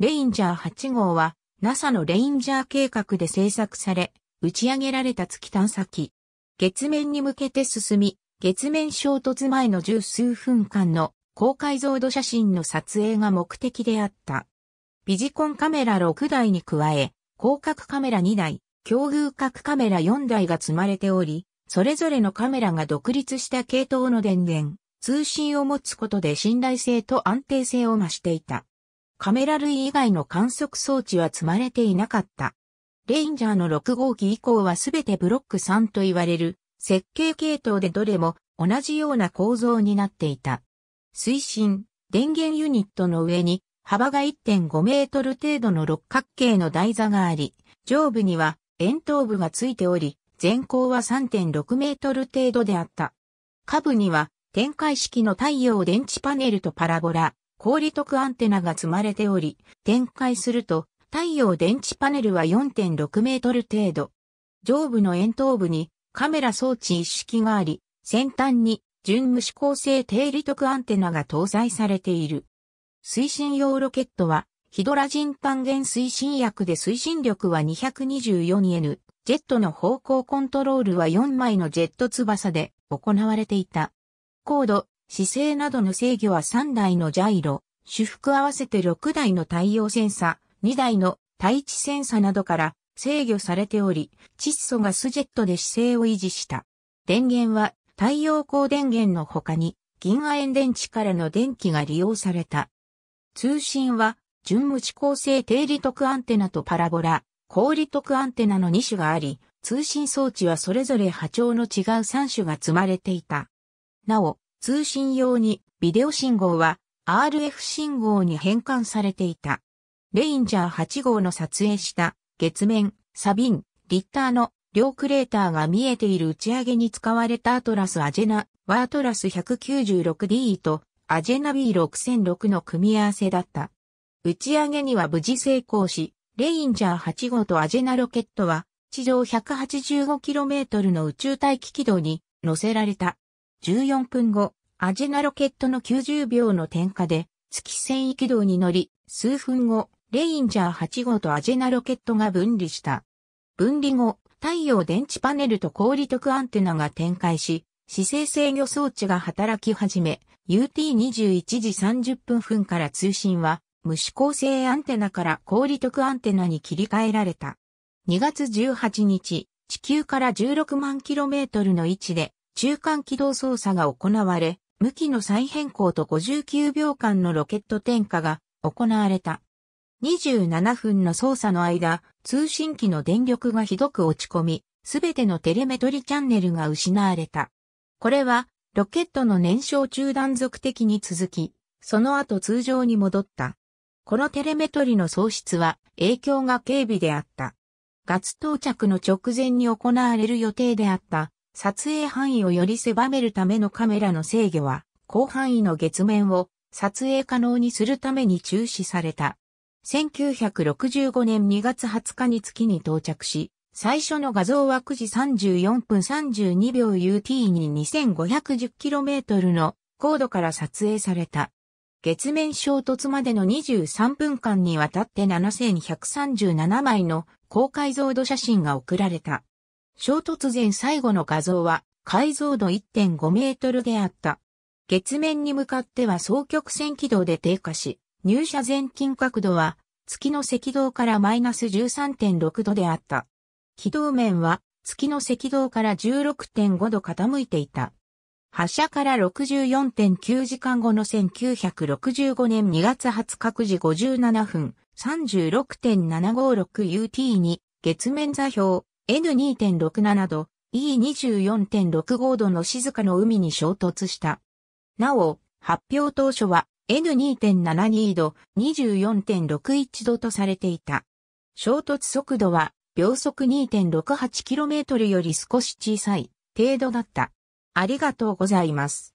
レインジャー8号は NASA のレインジャー計画で製作され、打ち上げられた月探査機。月面に向けて進み、月面衝突前の十数分間の高解像度写真の撮影が目的であった。ビジコンカメラ6台に加え、広角カメラ2台、境遇角カメラ4台が積まれており、それぞれのカメラが独立した系統の電源、通信を持つことで信頼性と安定性を増していた。カメラ類以外の観測装置は積まれていなかった。レインジャーの6号機以降はすべてブロック3と言われる設計系統でどれも同じような構造になっていた。推進、電源ユニットの上に幅が1.5メートル程度の六角形の台座があり、上部には円筒部がついており、全高は3.6メートル程度であった。下部には展開式の太陽電池パネルとパラボラ、氷徳アンテナが積まれており、展開すると、太陽電池パネルは4.6メートル程度。上部の円頭部にカメラ装置一式があり、先端に純無指向性低利得アンテナが搭載されている。推進用ロケットは、ヒドラジン単元推進薬で推進力は 224N、ジェットの方向コントロールは4枚のジェット翼で行われていた。高度姿勢などの制御は3台のジャイロ、主腹合わせて6台の太陽センサ、2台の対地センサなどから制御されており、窒素ガスジェットで姿勢を維持した。電源は太陽光電源の他に銀亜鉛電池からの電気が利用された。通信は純無指向性低利得アンテナとパラボラ、高利得アンテナの2種があり、通信装置はそれぞれ波長の違う3種が積まれていた。なお、通信用にビデオ信号は RF 信号に変換されていた。レインジャー8号の撮影した月面、サビン、リッターの両クレーターが見えている打ち上げに使われたアトラスアジェナ、ワートラス 196D とアジェナ B6006 の組み合わせだった。打ち上げには無事成功し、レインジャー8号とアジェナロケットは地上 185km の宇宙大気軌道に乗せられた。14分後、アジナロケットの90秒の点火で、月線移軌道に乗り、数分後、レインジャー8号とアジェナロケットが分離した。分離後、太陽電池パネルと氷特アンテナが展開し、姿勢制御装置が働き始め、UT21 時30分分から通信は、無指向性アンテナから氷特アンテナに切り替えられた。2月18日、地球から16万キロメートルの位置で、中間軌道操作が行われ、向きの再変更と59秒間のロケット点火が行われた。27分の操作の間、通信機の電力がひどく落ち込み、すべてのテレメトリチャンネルが失われた。これは、ロケットの燃焼中断続的に続き、その後通常に戻った。このテレメトリの喪失は影響が軽微であった。ガス到着の直前に行われる予定であった撮影範囲をより狭めるためのカメラの制御は、広範囲の月面を撮影可能にするために中止された。1965年2月20日に月に到着し、最初の画像は9時34分32秒 UT に 2510km の高度から撮影された。月面衝突までの23分間にわたって7137枚の高解像度写真が送られた。衝突前最後の画像は解像度1.5メートルであった。月面に向かっては双曲線軌道で低下し、入射前近角度は月の赤道からマイナス13.6度であった。軌道面は月の赤道から16.5度傾いていた。発射から64.9時間後の1965年2月20日9時57分 36.756UT に月面座標 N2.67 度 E24.65 度の静かの海に衝突した。なお、発表当初は N2.72 度24.61度とされていた。衝突速度は秒速 2.68km より少し小さい程度だった。ありがとうございます。